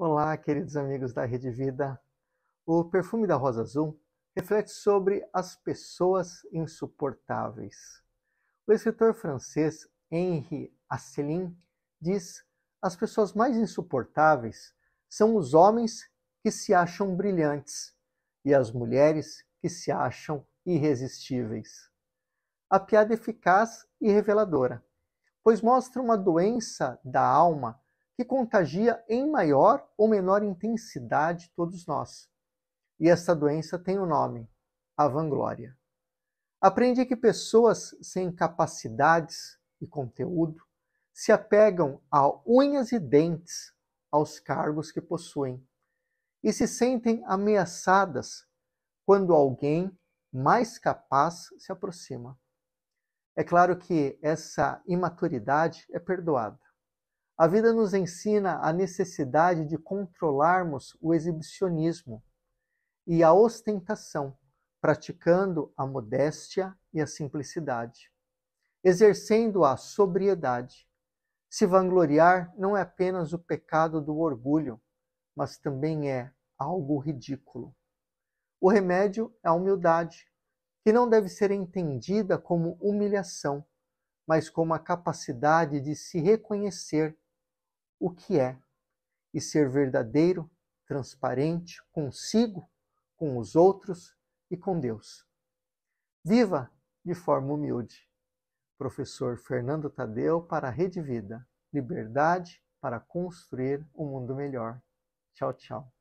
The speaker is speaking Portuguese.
Olá, queridos amigos da Rede Vida. O perfume da rosa azul reflete sobre as pessoas insuportáveis. O escritor francês Henri Asselin diz: as pessoas mais insuportáveis são os homens que se acham brilhantes e as mulheres que se acham irresistíveis. A piada é eficaz e reveladora, pois mostra uma doença da alma que contagia em maior ou menor intensidade todos nós. E essa doença tem o um nome: a vanglória. Aprendi que pessoas sem capacidades e conteúdo se apegam a unhas e dentes aos cargos que possuem e se sentem ameaçadas quando alguém mais capaz se aproxima. É claro que essa imaturidade é perdoada. A vida nos ensina a necessidade de controlarmos o exibicionismo e a ostentação, praticando a modéstia e a simplicidade, exercendo a sobriedade. Se vangloriar não é apenas o pecado do orgulho, mas também é algo ridículo. O remédio é a humildade, que não deve ser entendida como humilhação, mas como a capacidade de se reconhecer o que é e ser verdadeiro, transparente consigo, com os outros e com Deus. Viva de forma humilde. Professor Fernando Tadeu para a Rede Vida. Liberdade para construir um mundo melhor. Tchau, tchau.